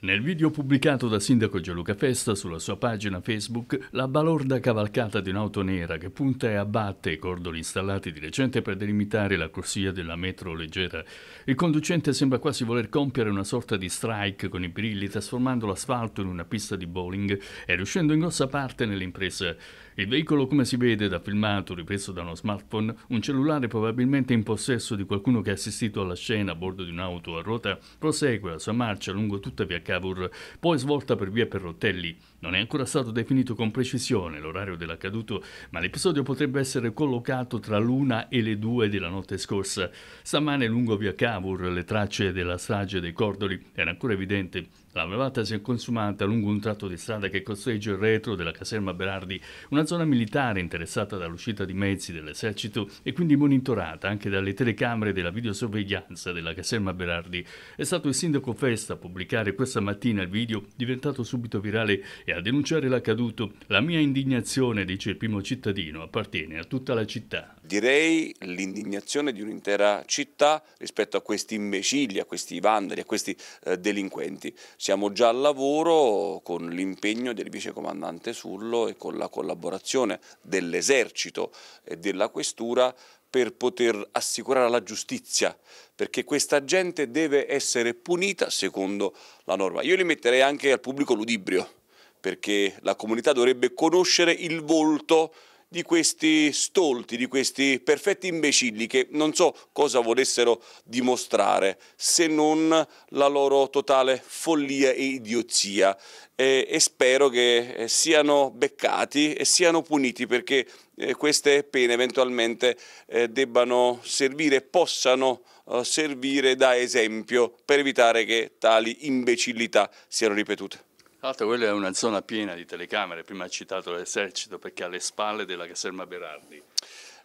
Nel video pubblicato dal sindaco Gianluca Festa sulla sua pagina Facebook, la balorda cavalcata di un'auto nera che punta e abbatte i cordoli installati di recente per delimitare la corsia della metro leggera. Il conducente sembra quasi voler compiere una sorta di strike con i brilli, trasformando l'asfalto in una pista di bowling e riuscendo in grossa parte nell'impresa. Il veicolo, come si vede da filmato ripreso da uno smartphone, un cellulare probabilmente in possesso di qualcuno che ha assistito alla scena a bordo di un'auto a ruota, prosegue la sua marcia lungo tutta via Cavour, poi svolta per via Perrotelli. Non è ancora stato definito con precisione l'orario dell'accaduto, ma l'episodio potrebbe essere collocato tra l'una e le due della notte scorsa. Stamane lungo via Cavour le tracce della strage dei Cordoli erano ancora evidenti la bevata si è consumata lungo un tratto di strada che costeggia il retro della caserma Berardi, una zona militare interessata dall'uscita di mezzi dell'esercito e quindi monitorata anche dalle telecamere della videosorveglianza della caserma Berardi. È stato il sindaco Festa a pubblicare questa mattina il video diventato subito virale e a denunciare l'accaduto. La mia indignazione, dice il primo cittadino, appartiene a tutta la città direi l'indignazione di un'intera città rispetto a questi imbecilli, a questi vandali, a questi eh, delinquenti. Siamo già al lavoro con l'impegno del vicecomandante Sullo e con la collaborazione dell'esercito e della questura per poter assicurare la giustizia, perché questa gente deve essere punita secondo la norma. Io li metterei anche al pubblico ludibrio, perché la comunità dovrebbe conoscere il volto di questi stolti, di questi perfetti imbecilli che non so cosa volessero dimostrare se non la loro totale follia e idiozia e, e spero che eh, siano beccati e siano puniti perché eh, queste pene eventualmente eh, debbano servire, possano eh, servire da esempio per evitare che tali imbecillità siano ripetute. Tra l'altro quella è una zona piena di telecamere, prima ha citato l'esercito perché alle spalle della caserma Berardi.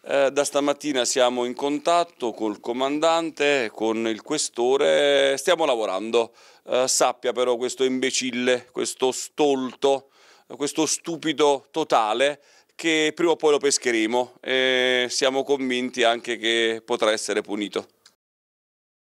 Eh, da stamattina siamo in contatto col comandante, con il questore, stiamo lavorando. Eh, sappia però questo imbecille, questo stolto, questo stupido totale che prima o poi lo pescheremo e siamo convinti anche che potrà essere punito.